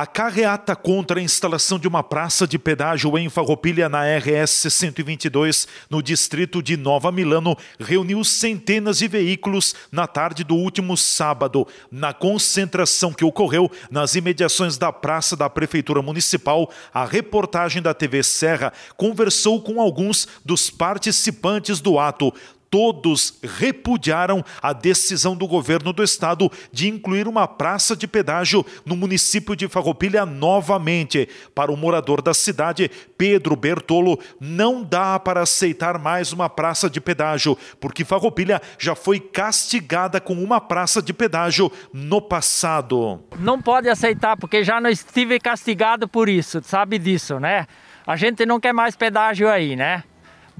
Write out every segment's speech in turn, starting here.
A carreata contra a instalação de uma praça de pedágio em Farroupilha na RS 122, no distrito de Nova Milano, reuniu centenas de veículos na tarde do último sábado, na concentração que ocorreu nas imediações da praça da prefeitura municipal. A reportagem da TV Serra conversou com alguns dos participantes do ato todos repudiaram a decisão do governo do estado de incluir uma praça de pedágio no município de Farroupilha novamente. Para o morador da cidade, Pedro Bertolo, não dá para aceitar mais uma praça de pedágio, porque Farroupilha já foi castigada com uma praça de pedágio no passado. Não pode aceitar, porque já não estive castigado por isso, sabe disso, né? A gente não quer mais pedágio aí, né?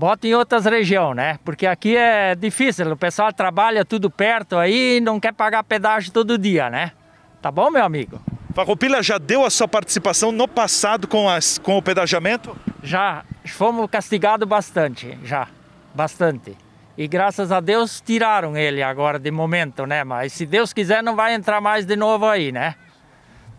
Bota em outras regiões, né? Porque aqui é difícil, o pessoal trabalha tudo perto aí e não quer pagar pedágio todo dia, né? Tá bom, meu amigo? Farroupilha já deu a sua participação no passado com, as, com o pedagiamento? Já, fomos castigados bastante, já, bastante. E graças a Deus tiraram ele agora de momento, né? Mas se Deus quiser não vai entrar mais de novo aí, né?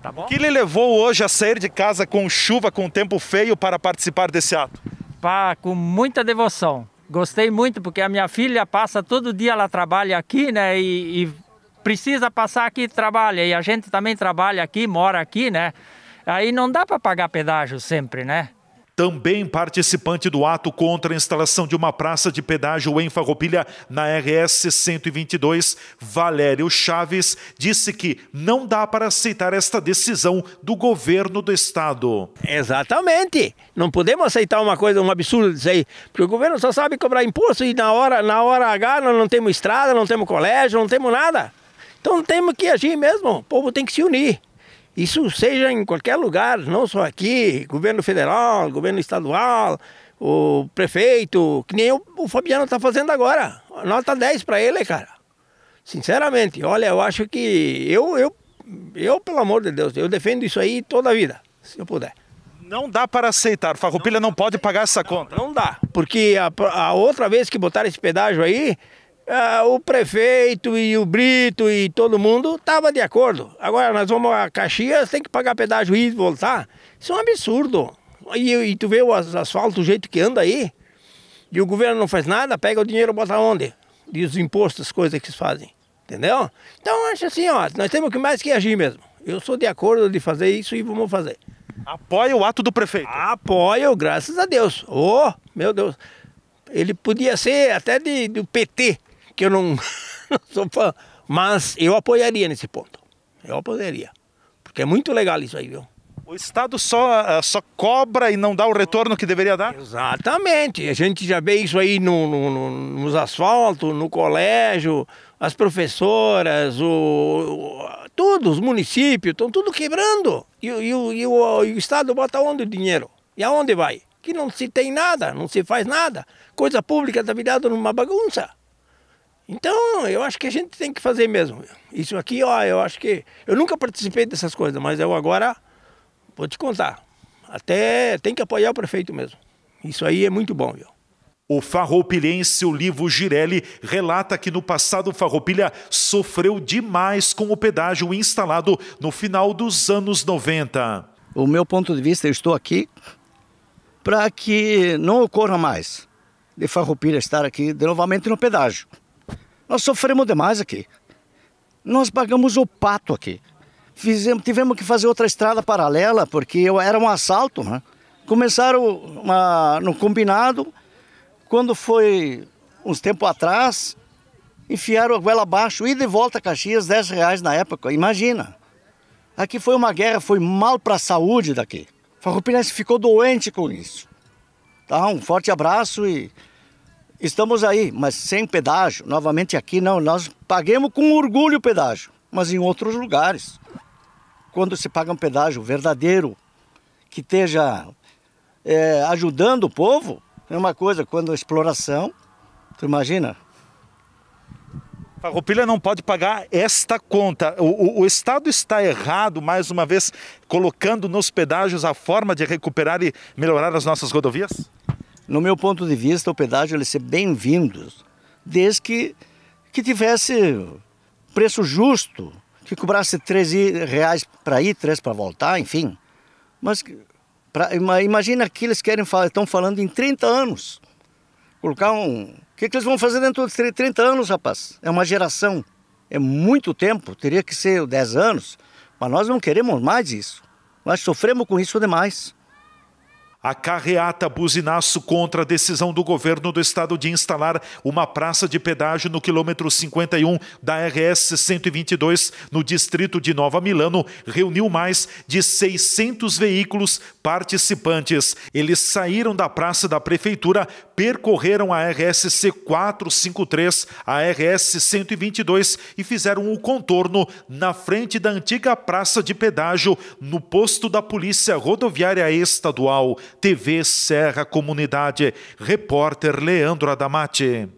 Tá bom? O que lhe levou hoje a sair de casa com chuva, com tempo feio para participar desse ato? participar com muita devoção. Gostei muito porque a minha filha passa todo dia, ela trabalha aqui, né? E, e precisa passar aqui e trabalha. E a gente também trabalha aqui, mora aqui, né? Aí não dá para pagar pedágio sempre, né? também participante do ato contra a instalação de uma praça de pedágio em Farroupilha na RS 122, Valério Chaves, disse que não dá para aceitar esta decisão do governo do estado. Exatamente. Não podemos aceitar uma coisa, um absurdo disso aí, porque o governo só sabe cobrar imposto e na hora, na hora H nós não temos estrada, não temos colégio, não temos nada. Então temos que agir mesmo, o povo tem que se unir. Isso seja em qualquer lugar, não só aqui, governo federal, governo estadual, o prefeito, que nem o, o Fabiano está fazendo agora. Nota 10 para ele, cara. Sinceramente, olha, eu acho que eu, eu, eu, pelo amor de Deus, eu defendo isso aí toda a vida, se eu puder. Não dá para aceitar, Farroupilha não, não pode pagar essa conta. Não, não dá, porque a, a outra vez que botaram esse pedágio aí, ah, o prefeito e o Brito e todo mundo tava de acordo. Agora nós vamos a Caxias, tem que pagar pedágio e voltar. Isso é um absurdo. E, e tu vê o asfalto, do jeito que anda aí, e o governo não faz nada, pega o dinheiro e bota onde? E os impostos, as coisas que eles fazem. Entendeu? Então acho assim, ó, nós temos que mais que agir mesmo. Eu sou de acordo de fazer isso e vamos fazer. Apoia o ato do prefeito? Apoio, graças a Deus. Oh, meu Deus. Ele podia ser até de, do PT, que eu não, não sou fã, mas eu apoiaria nesse ponto. Eu apoiaria. Porque é muito legal isso aí, viu? O Estado só, eh, só cobra e não dá o retorno que deveria dar? Exatamente. A gente já vê isso aí no, no, nos asfaltos, no colégio, as professoras, o, o todos, os municípios, estão tudo quebrando. E, e, e, o, e, o, Estado bota onde o dinheiro? E aonde vai? Que não se tem nada, não se faz nada. Coisa pública está virada numa bagunça. Então, eu acho que a gente tem que fazer mesmo. Isso aqui, ó, eu acho que. Eu nunca participei dessas coisas, mas eu agora vou te contar. Até tem que apoiar o prefeito mesmo. Isso aí é muito bom, viu? O farroupilhense Olivo Girelli relata que no passado Farroupilha sofreu demais com o pedágio instalado no final dos anos 90. O meu ponto de vista, eu estou aqui para que não ocorra mais de Farroupilha estar aqui de novamente no pedágio. Nós sofremos demais aqui. Nós pagamos o pato aqui. Fizemos, tivemos que fazer outra estrada paralela, porque era um assalto. Né? Começaram uma, ah, no combinado, quando foi uns tempos atrás, enfiaram a goela abaixo, e de volta a Caxias, 10 reais na época, imagina. Aqui foi uma guerra, foi mal para a saúde daqui. Farroupilhense ficou doente com isso. Tá, um forte abraço e Estamos aí, mas sem pedágio. Novamente aqui não, nós paguemos com orgulho o pedágio, mas em outros lugares. Quando se paga um pedágio verdadeiro, que esteja é, ajudando o povo, é uma coisa, quando a exploração, tu imagina, Farroupilha não pode pagar esta conta. O, o, o, Estado está errado, mais uma vez, colocando nos pedágios a forma de recuperar e melhorar as nossas rodovias? No meu ponto de vista, o pedágio ele ser bem-vindo, desde que, que tivesse preço justo, que cobrasse três reais para ir, três para voltar, enfim. Mas pra, imagina que eles querem estão falando em 30 anos. Colocar um. O que, que eles vão fazer dentro de 30 anos, rapaz? É uma geração. É muito tempo, teria que ser 10 anos. Mas nós não queremos mais isso. Nós sofremos com isso demais. A carreata buzinaço contra a decisão do governo do estado de instalar uma praça de pedágio no quilômetro 51 da RS 122, no distrito de Nova Milano, reuniu mais de 600 veículos participantes. Eles saíram da praça da prefeitura, percorreram a RSC 453, a RS 122 e fizeram o contorno na frente da antiga praça de pedágio no posto da Polícia Rodoviária Estadual. TV Serra Comunidade. Repórter Leandro Adamati.